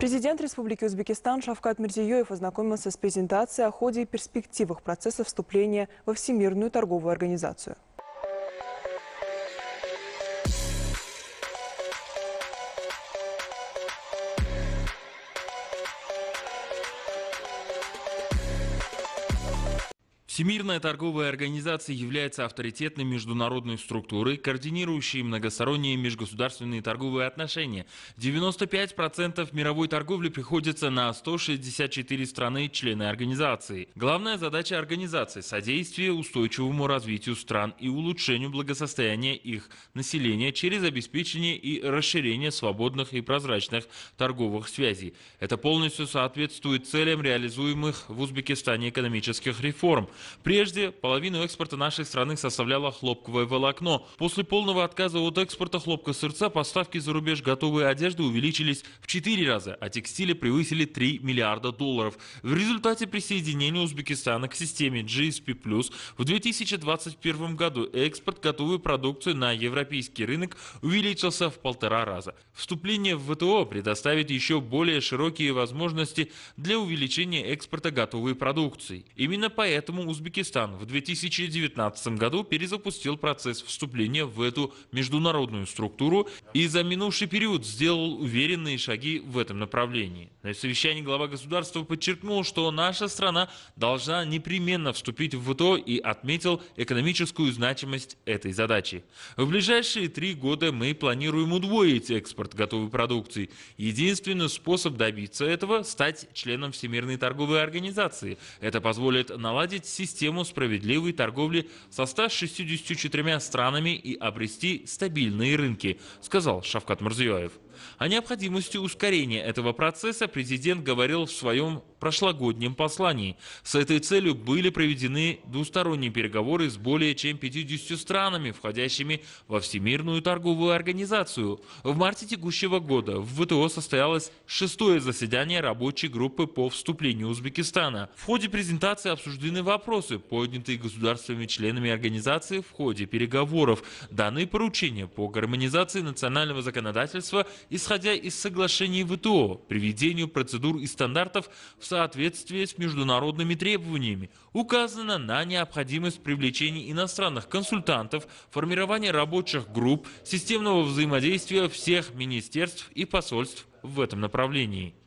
Президент Республики Узбекистан Шавкат Мирзиёев ознакомился с презентацией о ходе и перспективах процесса вступления во Всемирную торговую организацию. Всемирная торговая организация является авторитетной международной структурой, координирующей многосторонние межгосударственные торговые отношения. 95% мировой торговли приходится на 164 страны члены организации. Главная задача организации – содействие устойчивому развитию стран и улучшению благосостояния их населения через обеспечение и расширение свободных и прозрачных торговых связей. Это полностью соответствует целям реализуемых в Узбекистане экономических реформ – Прежде половину экспорта нашей страны составляло хлопковое волокно. После полного отказа от экспорта хлопка сырца поставки за рубеж готовой одежды увеличились в 4 раза, а текстили превысили 3 миллиарда долларов. В результате присоединения Узбекистана к системе GSP+, в 2021 году экспорт готовой продукции на европейский рынок увеличился в полтора раза. Вступление в ВТО предоставит еще более широкие возможности для увеличения экспорта готовой продукции. Именно поэтому Узбекистан Узбекистан в 2019 году перезапустил процесс вступления в эту международную структуру и за минувший период сделал уверенные шаги в этом направлении. На совещании глава государства подчеркнул, что наша страна должна непременно вступить в ВТО и отметил экономическую значимость этой задачи. В ближайшие три года мы планируем удвоить экспорт готовой продукции. Единственный способ добиться этого – стать членом Всемирной торговой организации. Это позволит наладить систему справедливой торговли со 164 странами и обрести стабильные рынки, сказал Шавкат Мурзиёев. О необходимости ускорения этого процесса президент говорил в своем прошлогоднем послании. С этой целью были проведены двусторонние переговоры с более чем 50 странами, входящими во Всемирную торговую организацию. В марте текущего года в ВТО состоялось шестое заседание рабочей группы по вступлению Узбекистана. В ходе презентации обсуждены вопросы, поднятые государствами членами организации в ходе переговоров, данные поручения по гармонизации национального законодательства исходя из соглашений ВТО, приведению процедур и стандартов в соответствии с международными требованиями. Указано на необходимость привлечения иностранных консультантов, формирования рабочих групп, системного взаимодействия всех министерств и посольств в этом направлении.